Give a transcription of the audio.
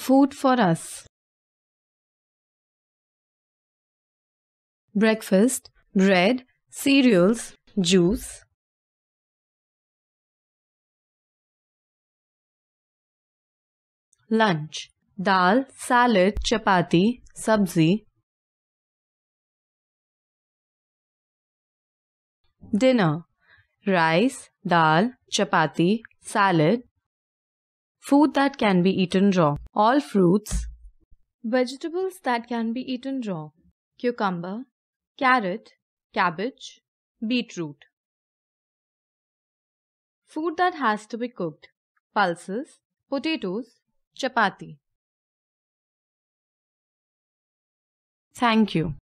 Food for us. Breakfast, bread, cereals, juice. Lunch, dal, salad, chapati, sabzi. Dinner, rice, dal, chapati, salad. Food that can be eaten raw all fruits, vegetables that can be eaten raw, cucumber, carrot, cabbage, beetroot. Food that has to be cooked, pulses, potatoes, chapati. Thank you.